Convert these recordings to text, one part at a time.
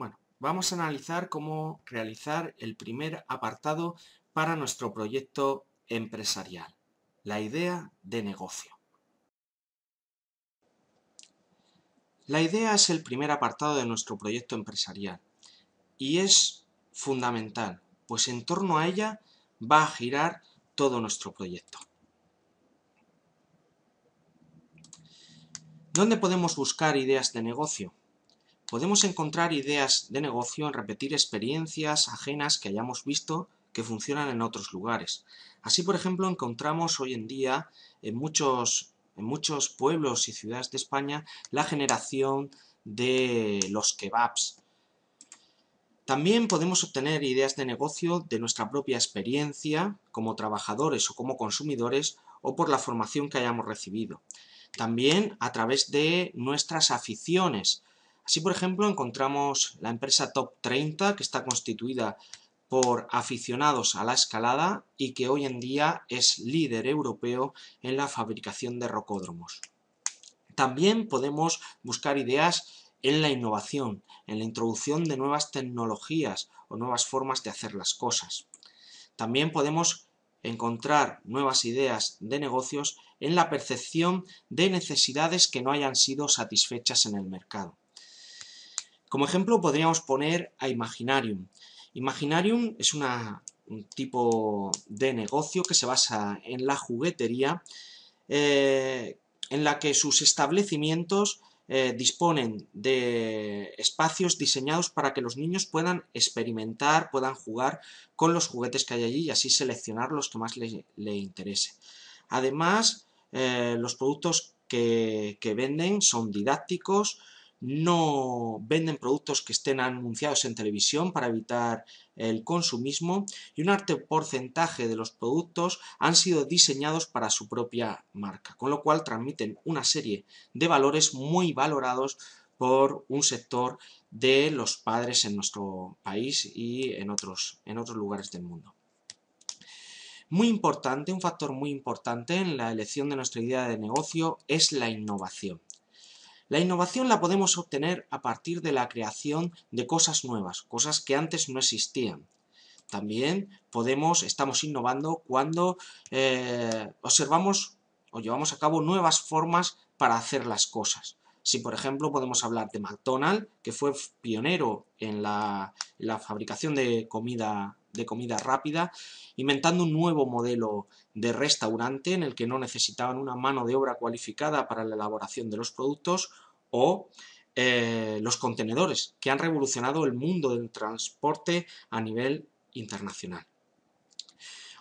Bueno, vamos a analizar cómo realizar el primer apartado para nuestro proyecto empresarial, la idea de negocio. La idea es el primer apartado de nuestro proyecto empresarial y es fundamental, pues en torno a ella va a girar todo nuestro proyecto. ¿Dónde podemos buscar ideas de negocio? podemos encontrar ideas de negocio en repetir experiencias ajenas que hayamos visto que funcionan en otros lugares. Así, por ejemplo, encontramos hoy en día en muchos, en muchos pueblos y ciudades de España la generación de los kebabs. También podemos obtener ideas de negocio de nuestra propia experiencia como trabajadores o como consumidores o por la formación que hayamos recibido. También a través de nuestras aficiones, Así, por ejemplo, encontramos la empresa Top 30, que está constituida por aficionados a la escalada y que hoy en día es líder europeo en la fabricación de rocódromos. También podemos buscar ideas en la innovación, en la introducción de nuevas tecnologías o nuevas formas de hacer las cosas. También podemos encontrar nuevas ideas de negocios en la percepción de necesidades que no hayan sido satisfechas en el mercado. Como ejemplo podríamos poner a Imaginarium. Imaginarium es un tipo de negocio que se basa en la juguetería, eh, en la que sus establecimientos eh, disponen de espacios diseñados para que los niños puedan experimentar, puedan jugar con los juguetes que hay allí y así seleccionar los que más le, interese. Además, eh, los productos que, venden son didácticos, no venden productos que estén anunciados en televisión para evitar el consumismo y un alto porcentaje de los productos han sido diseñados para su propia marca, con lo cual transmiten una serie de valores muy valorados por un sector de los padres en nuestro país y en otros, en otros lugares del mundo. Muy importante, un factor muy importante en la elección de nuestra idea de negocio es la innovación. La innovación la podemos obtener a partir de la creación de cosas nuevas, cosas que antes no existían. También podemos, estamos innovando cuando eh, observamos o llevamos a cabo nuevas formas para hacer las cosas. Si, por ejemplo, podemos hablar de McDonald's, que fue pionero en la, en la fabricación de comida de comida rápida, inventando un nuevo modelo de restaurante en el que no necesitaban una mano de obra cualificada para la elaboración de los productos o eh, los contenedores, que han revolucionado el mundo del transporte a nivel internacional.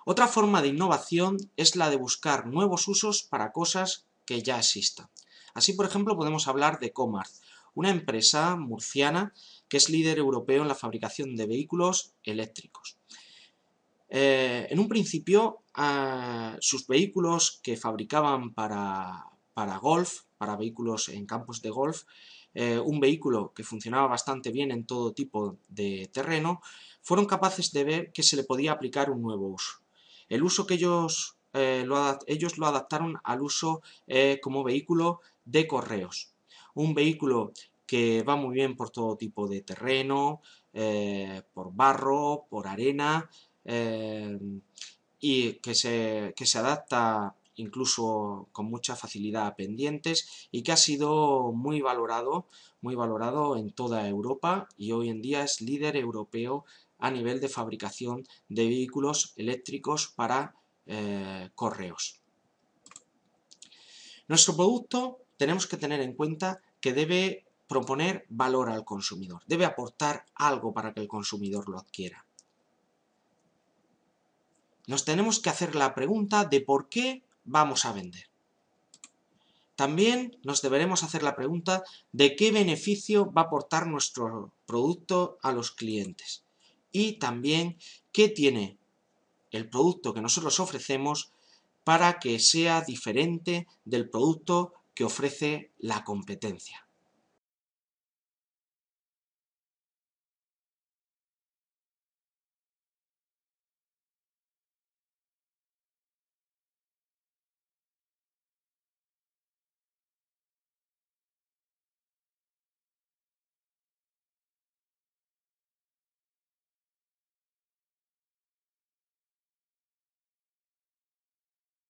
Otra forma de innovación es la de buscar nuevos usos para cosas que ya existan. Así, por ejemplo, podemos hablar de Comarth, una empresa murciana que es líder europeo en la fabricación de vehículos eléctricos. Eh, en un principio, ah, sus vehículos que fabricaban para, golf, para vehículos en campos de golf, eh, un vehículo que funcionaba bastante bien en todo tipo de terreno, fueron capaces de ver que se le podía aplicar un nuevo uso. El uso que ellos, eh, lo, ellos lo adaptaron al uso como vehículo de correos. Un vehículo que va muy bien por todo tipo de terreno, por barro, por arena, eh, y que se, se adapta incluso con mucha facilidad a pendientes y que ha sido muy valorado, muy valorado en toda Europa y hoy en día es líder europeo a nivel de fabricación de vehículos eléctricos para eh, correos. Nuestro producto tenemos que tener en cuenta que debe proponer valor al consumidor, debe aportar algo para que el consumidor lo adquiera nos tenemos que hacer la pregunta de por qué vamos a vender. También nos deberemos hacer la pregunta de qué beneficio va a aportar nuestro producto a los clientes y también qué tiene el producto que nosotros ofrecemos para que sea diferente del producto que ofrece la competencia.